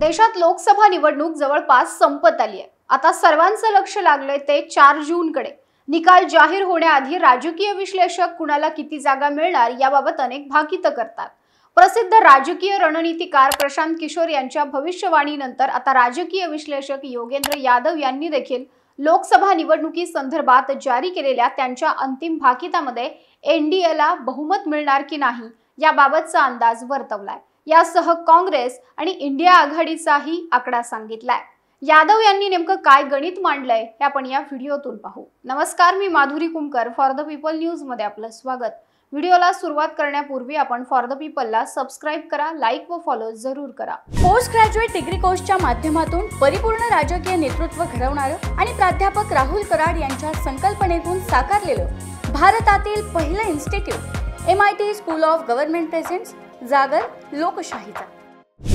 देशात लोकसभा निवडणूक जवळपास संपत आली आहे आता सर्वांचं लक्ष लागलंय ते चार जूनकडे निकाल जाहीर होण्याआधी राजकीय विश्लेषक कुणाला किती जागा मिळणार याबाबत अनेक भाकित करतात प्रसिद्ध राजकीय रणनीतीकार प्रशांत किशोर यांच्या भविष्यवाणीनंतर आता राजकीय विश्लेषक योगेंद्र यादव यांनी देखील लोकसभा निवडणुकी संदर्भात जारी केलेल्या त्यांच्या अंतिम भाकितामध्ये एनडीएला बहुमत मिळणार की नाही याबाबतचा अंदाज वर्तवलाय यासह काँग्रेस आणि इंडिया आघाडीचाही आकडा सांगितलाय यादव यांनी नेमकं काय गणित मांडलंय हे आपण या व्हिडिओतून पाहू नमस्कार मी Madhuri Kumkar for the people news मध्ये आपलं स्वागत व्हिडिओला सुरुवात करण्यापूर्वी आपण फॉर द पीपलला सबस्क्राईब करा लाईक व फॉलो जरूर करा पोस्ट ग्रॅज्युएट डिग्री कोर्सच्या माध्यमातून परिपूर्ण राजकीय नेतृत्व घडवणारं आणि प्राध्यापक राहुल कराड यांच्या संकल्पनेतून साकारलेलं भारतातील पहिलं institute M I T school of government presents जागर लोकशाहीचा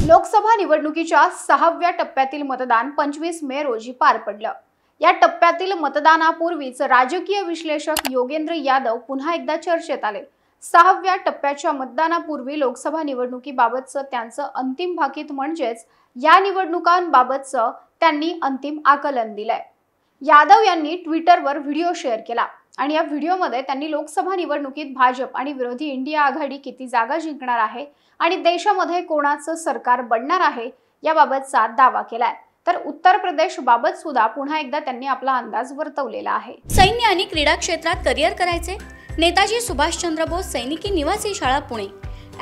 लोकसभा निवडणुकीच्या सहाव्या टप्प्यातील मतदान पंचवीस मे रोजी पार पडलं या टप्प्यातील मतदानापूर्वीच राजकीय विश्लेषक योगेंद्र यादव पुन्हा एकदा चर्चेत आले सहाव्या टप्प्याच्या मतदानापूर्वी लोकसभा निवडणुकीबाबतचं त्यांचं अंतिम भाकीत म्हणजेच या निवडणुकांबाबतचं त्यांनी अंतिम आकलन दिलंय यादव यांनी ट्विटरवर व्हिडिओ शेअर केला आणि या व्हिडिओमध्ये त्यांनी लोकसभा निवडणुकीत भाजप आणि विरोधी इंडिया आघाडी किती जागा जिंकणार आहे आणि देशामध्ये कोणाचं सरकार बनणार आहे याबाबतचा दावा केलाय तर उत्तर प्रदेश बाबत सुद्धा पुन्हा एकदा त्यांनी आपला अंदाज वर्तवलेला आहे सैन्य आणि क्रीडा क्षेत्रात करिअर करायचे नेताजी सुभाषचंद्र बोस सैनिकी निवासी शाळा पुणे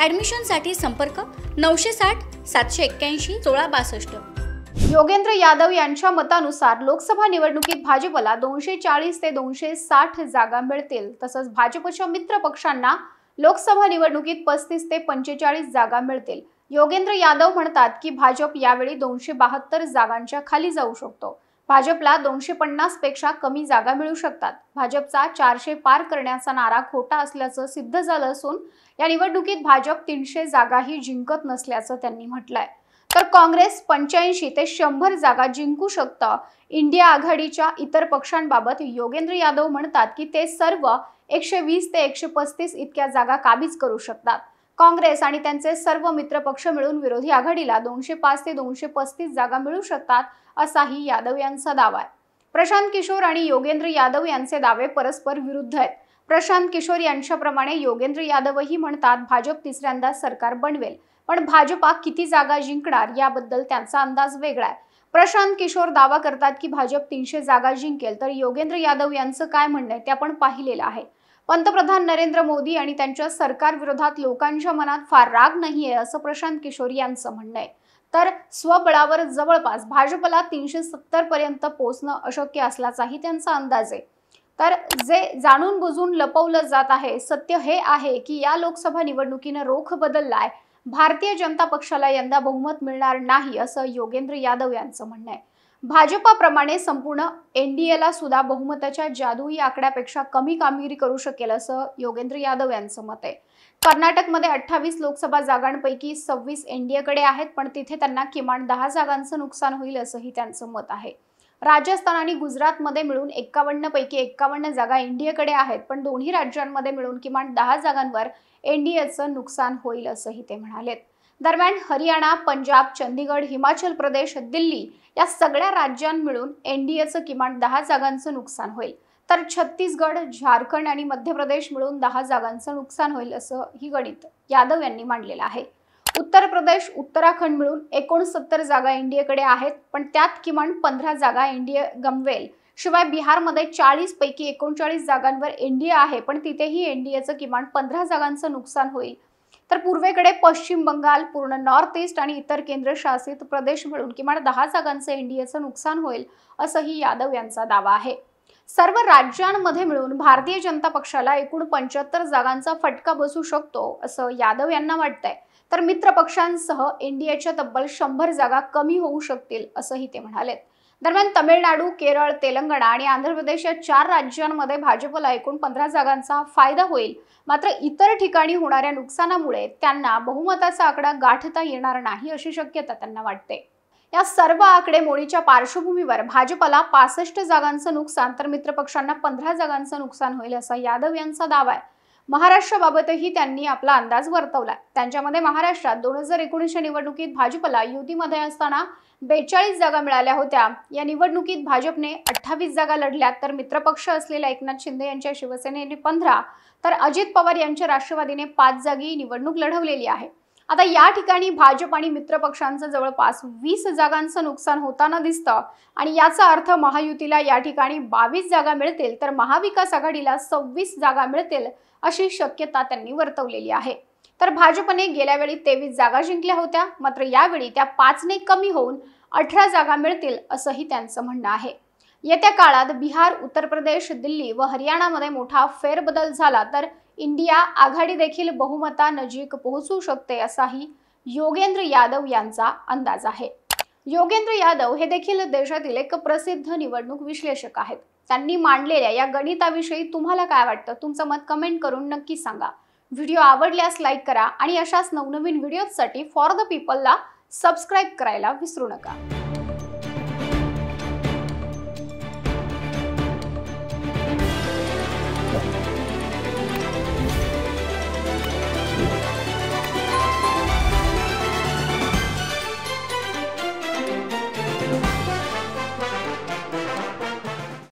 ऍडमिशन साठी संपर्क नऊशे साठ सातशे एक्क्याऐंशी सोळा बासष्ट योगेंद्र यादव यांच्या मतानुसार लोकसभा निवडणुकीत भाजपला दोनशे चाळीस ते दोनशे साठ जागा मिळतील तसंच भाजपच्या मित्र पक्षांना लोकसभा निवडणुकीत पस्तीस ते पंचेचाळीस जागा मिळतील योगेंद्र यादव म्हणतात की भाजप यावेळी दोनशे बहात्तर जागांच्या खाली जाऊ शकतो भाजपला दोनशे पन्नास पेक्षा कमी जागा मिळू शकतात भाजपचा चारशे पार करण्याचा नारा खोटा असल्याचं सिद्ध झालं असून या निवडणुकीत भाजप तीनशे जागाही जिंकत नसल्याचं त्यांनी म्हटलंय तर काँग्रेस पंच्याऐंशी ते शंभर जागा जिंकू शकतं इंडिया आघाडीच्या इतर पक्षांबाबत योगेंद्र यादव म्हणतात की ते सर्व एकशे वीस ते एकशे पस्तीस इतक्या जागा काबीज करू शकतात काँग्रेस आणि त्यांचे सर्व मित्रपक्ष मिळून विरोधी आघाडीला दोनशे पाच ते दोनशे पस्तीस जागा मिळू शकतात असाही यादव यांचा दावा आहे प्रशांत किशोर आणि योगेंद्र यादव यांचे दावे परस्पर विरुद्ध आहेत प्रशांत किशोर यांच्याप्रमाणे योगेंद्र यादवही म्हणतात भाजप तिसऱ्यांदा सरकार बनवेल पण भाजपा किती जागा जिंकणार याबद्दल त्यांचा अंदाज वेगळा आहे प्रशांत किशोर दावा करतात की भाजप तीनशे जागा जिंकेल तर योगेंद्र यादव यांचं काय म्हणणं ते आपण पाहिलेलं आहे पंतप्रधान नरेंद्र मोदी आणि त्यांच्या सरकार विरोधात लोकांच्या मनात फार राग नाहीये असं प्रशांत किशोर यांचं म्हणणं आहे तर स्वबळावर जवळपास भाजपला तीनशे सत्तर पर्यंत पोहोचणं अशक्य असल्याचाही त्यांचा अंदाज आहे तर जे जाणून बुजून लपवलं जात आहे सत्य हे आहे की या लोकसभा निवडणुकीनं रोख बदललाय भारतीय जनता पक्षाला यंदा बहुमत मिळणार नाही असं योगेंद्र यादव यांचं म्हणणं आहे भाजपाप्रमाणे संपूर्ण एनडीएला सुद्धा बहुमताच्या जादूई आकड्यापेक्षा कमी कामगिरी करू शकेल असं योगेंद्र यादव यांचं मत आहे कर्नाटकमध्ये अठ्ठावीस लोकसभा जागांपैकी सव्वीस एनडीएकडे आहेत पण तिथे त्यांना किमान दहा जागांचं नुकसान होईल असंही त्यांचं मत आहे राजस्थान आणि गुजरातमध्ये मिळून एक्कावन्न पैकी एक्कावन्न जागा एनडीएकडे आहेत पण दोन्ही राज्यांमध्ये मिळून किमान दहा जागांवर एनडीएचं नुकसान होईल असंही ते म्हणालेत दरम्यान हरियाणा पंजाब चंदीगड हिमाचल प्रदेश दिल्ली या सगळ्या राज्यां मिळून एनडीएचं किमान दहा जागांचं नुकसान होईल तर छत्तीसगड झारखंड आणि मध्य प्रदेश मिळून दहा जागांचं नुकसान होईल असं ही गणित यादव यांनी मांडलेलं आहे उत्तर प्रदेश उत्तराखंड मिळून एकोणसत्तर जागा एनडीएकडे आहेत पण त्यात किमान पंधरा जागा एनडीए गमवेल शिवाय बिहारमध्ये चाळीस पैकी एकोणचाळीस जागांवर एनडीए आहे पण तिथेही एनडीएचं किमान पंधरा जागांचं नुकसान होईल तर पूर्वेकडे पश्चिम बंगाल पूर्ण नॉर्थ ईस्ट आणि इतर केंद्रशासित प्रदेश मिळून किमान दहा जागांचं एनडीएचं नुकसान होईल असंही यादव यांचा दावा आहे सर्व राज्यांमध्ये मिळून भारतीय जनता पक्षाला एकूण पंच्याहत्तर जागांचा फटका बसू शकतो असं यादव यांना वाटतंय तर मित्र पक्षांसह एनडीएच्या तब्बल शंभर जागा कमी होऊ शकतील असंही ते म्हणाले दरम्यान तमिळनाडू केरळ तेलंगणा आणि आंध्र प्रदेश या चार राज्यांमध्ये भाजपला एकूण पंधरा जागांचा फायदा होईल मात्र इतर ठिकाणी होणाऱ्या नुकसानामुळे त्यांना बहुमताचा आकडा गाठता येणार नाही अशी शक्यता त्यांना वाटते या सर्व आकडेमोडीच्या पार्श्वभूमीवर भाजपला पासष्ट जागांचं नुकसान तर मित्रपक्षांना पंधरा जागांचं नुकसान होईल असा यादव यांचा दावा आहे महाराष्ट्राबाबतही त्यांनी आपला अंदाज वर्तवला त्यांच्यामध्ये महाराष्ट्रात दोन हजार एकोणीसच्या निवडणुकीत भाजपला युतीमध्ये असताना बेचाळीस जागा मिळाल्या होत्या या निवडणुकीत भाजपने अठ्ठावीस जागा लढल्या तर मित्रपक्ष असलेल्या एकनाथ शिंदे यांच्या शिवसेनेने पंधरा तर अजित पवार यांच्या राष्ट्रवादीने पाच जागी निवडणूक लढवलेली आहे आता या ठिकाणी भाजप आणि मित्र पक्षांचं जवळपास वीस जागांचं नुकसान होताना दिसतं आणि याचा अर्थ महायुतीला या ठिकाणी बावीस जागा मिळतील तर महाविकास आघाडीला सव्वीस जागा मिळतील अशी शक्यता त्यांनी वर्तवलेली आहे तर भाजपने गेल्या वेळी तेवीस जागा जिंकल्या होत्या मात्र यावेळी त्या पाचने कमी होऊन अठरा जागा मिळतील असंही त्यांचं म्हणणं आहे येत्या काळात बिहार उत्तर प्रदेश दिल्ली व हरियाणामध्ये मोठा फेरबदल झाला तर इंडिया आघाडी देखील बहुमता नजीक पोहोचू शकते असाही योगेंद्र यादव यांचा अंदाज आहे योगेंद्र यादव हे देखील देशातील एक प्रसिद्ध निवडणूक विश्लेषक आहेत त्यांनी मांडलेल्या या गणिताविषयी तुम्हाला काय वाटतं तुमचं मत कमेंट करून नक्की सांगा व्हिडिओ आवडल्यास लाईक करा आणि अशाच नवनवीन व्हिडिओजसाठी फॉर द पीपलला सबस्क्राईब करायला विसरू नका